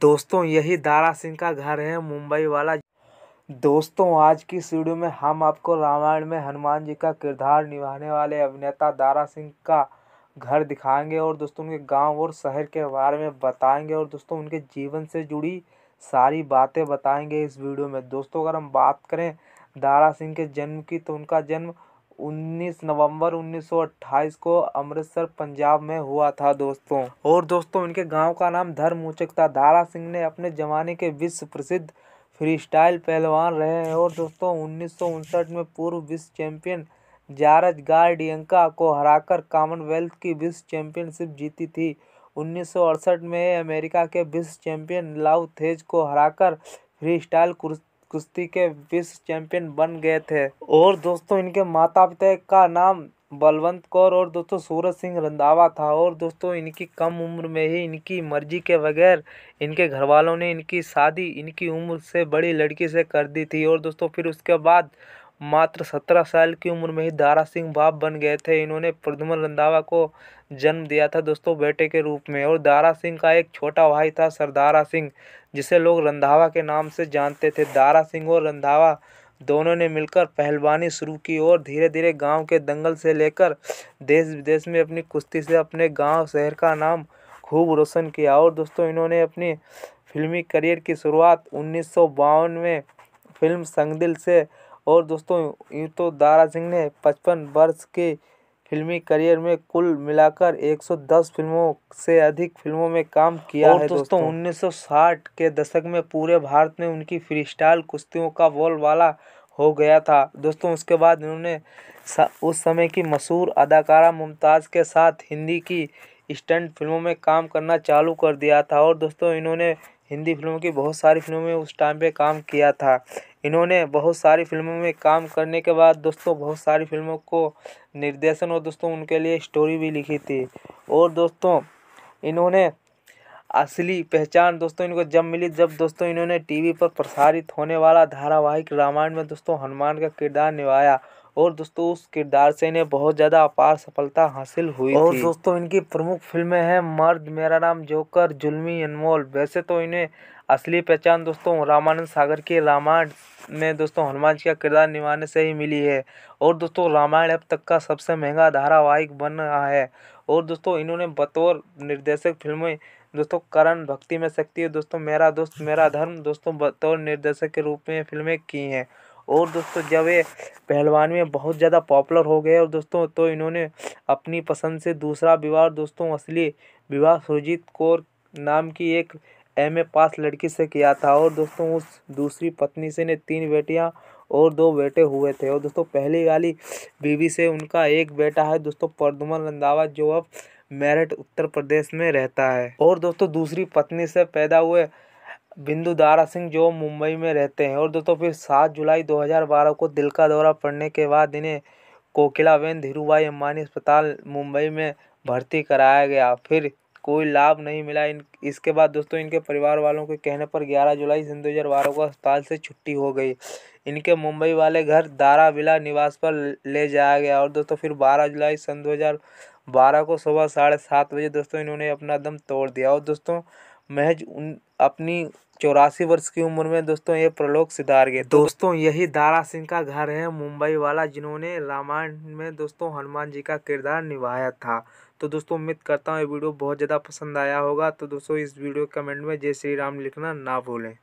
दोस्तों यही दारा सिंह का घर है मुंबई वाला दोस्तों आज की इस वीडियो में हम आपको रामायण में हनुमान जी का किरदार निभाने वाले अभिनेता दारा सिंह का घर दिखाएंगे और दोस्तों उनके गांव और शहर के बारे में बताएंगे और दोस्तों उनके जीवन से जुड़ी सारी बातें बताएंगे इस वीडियो में दोस्तों अगर हम बात करें दारा सिंह के जन्म की तो उनका जन्म 19 नवंबर 1928 को अमृतसर पंजाब में हुआ था दोस्तों और दोस्तों इनके गांव का नाम धर्मोचक था दारा सिंह ने अपने ज़माने के विश्व प्रसिद्ध फ्री स्टाइल पहलवान रहे हैं और दोस्तों उन्नीस में पूर्व विश्व चैंपियन जारज गार्डियंका को हराकर कॉमनवेल्थ की विश्व चैंपियनशिप जीती थी उन्नीस में अमेरिका के विश्व चैंपियन लाउ थेज को हराकर फ्री स्टाइल कुश्ती के विश्व चैंपियन बन गए थे और दोस्तों इनके माता पिता का नाम बलवंत कौर और दोस्तों सूरज सिंह रंधावा था और दोस्तों इनकी कम उम्र में ही इनकी मर्जी के बगैर इनके घर वालों ने इनकी शादी इनकी उम्र से बड़ी लड़की से कर दी थी और दोस्तों फिर उसके बाद मात्र सत्रह साल की उम्र में ही दारा सिंह बाप बन गए थे इन्होंने प्रद्युमन रंधावा को जन्म दिया था दोस्तों बेटे के रूप में और दारा सिंह का एक छोटा भाई था सरदारा सिंह जिसे लोग रंधावा के नाम से जानते थे दारा सिंह और रंधावा दोनों ने मिलकर पहलवानी शुरू की और धीरे धीरे गांव के दंगल से लेकर देश विदेश में अपनी कुश्ती से अपने गांव शहर का नाम खूब रोशन किया और दोस्तों इन्होंने अपनी फिल्मी करियर की शुरुआत उन्नीस में फिल्म संगदिल से और दोस्तों यूँ तो दारा सिंह ने पचपन वर्ष के फिल्मी करियर में कुल मिलाकर 110 फिल्मों से अधिक फिल्मों में काम किया और है दोस्तों, दोस्तों 1960 के दशक में पूरे भारत में उनकी फ्री स्टाइल कुश्तियों का बोलबाला हो गया था दोस्तों उसके बाद इन्होंने उस समय की मशहूर अदाकारा मुमताज़ के साथ हिंदी की स्टंट फिल्मों में काम करना चालू कर दिया था और दोस्तों इन्होंने हिंदी फिल्मों की बहुत सारी फिल्मों में उस टाइम पे काम किया था इन्होंने बहुत सारी फ़िल्मों में काम करने के बाद दोस्तों बहुत सारी फ़िल्मों को निर्देशन और दोस्तों उनके लिए स्टोरी भी लिखी थी और दोस्तों इन्होंने असली पहचान दोस्तों इनको जब मिली जब दोस्तों इन्होंने टीवी पर प्रसारित होने वाला धारावाहिक रामायण में दोस्तों हनुमान का किरदार निभाया और दोस्तों उस किरदार से इन्हें बहुत ज़्यादा अपार सफलता हासिल हुई और थी। दोस्तों इनकी प्रमुख फिल्में हैं मर्द मेरा नाम जोकर जुलमी अनमोल वैसे तो इन्हें असली पहचान दोस्तों रामानंद सागर के रामायण में दोस्तों हनुमान जी का किरदार निभाने से ही मिली है और दोस्तों रामायण अब तक का सबसे महंगा धारावाहिक बन रहा है और दोस्तों इन्होंने बतौर निर्देशक फिल्में दोस्तों करण भक्ति में शक्ति है दोस्तों मेरा दोस्त मेरा धर्म दोस्तों बतौर निर्देशक के रूप में फिल्में की हैं और दोस्तों जब ये पहलवान में बहुत ज़्यादा पॉपुलर हो गए और दोस्तों तो इन्होंने अपनी पसंद से दूसरा विवाह दोस्तों असली विवाह सुरजीत कौर नाम की एक एम ए पास लड़की से किया था और दोस्तों उस दूसरी पत्नी से ने तीन बेटियाँ और दो बेटे हुए थे और दोस्तों पहली वाली बीवी से उनका एक बेटा है दोस्तों परदुमन रंधावा जो अब मेरठ उत्तर प्रदेश में रहता है और दोस्तों दूसरी पत्नी से पैदा हुए बिंदु दारा सिंह जो मुंबई में रहते हैं और दोस्तों फिर सात जुलाई दो को दिल का दौरा पड़ने के बाद इन्हें कोकिलाबेन धीरूभाई अम्बानी अस्पताल मुंबई में भर्ती कराया गया फिर कोई लाभ नहीं मिला इन इसके बाद दोस्तों इनके परिवार वालों के कहने पर ग्यारह जुलाई सन दो हज़ार बारह को अस्पताल से छुट्टी हो गई इनके मुंबई वाले घर दारा विला निवास पर ले जाया गया और दोस्तों फिर बारह जुलाई सन दो हज़ार बारह को सुबह साढ़े सात बजे दोस्तों इन्होंने अपना दम तोड़ दिया और दोस्तों महज उन अपनी चौरासी वर्ष की उम्र में दोस्तों ये प्रलोक सिधार गए तो दोस्तों यही दारा सिंह का घर है मुंबई वाला जिन्होंने रामायण में दोस्तों हनुमान जी का किरदार निभाया था तो दोस्तों उम्मीद करता हूँ ये वीडियो बहुत ज़्यादा पसंद आया होगा तो दोस्तों इस वीडियो कमेंट में जय श्री राम लिखना ना भूलें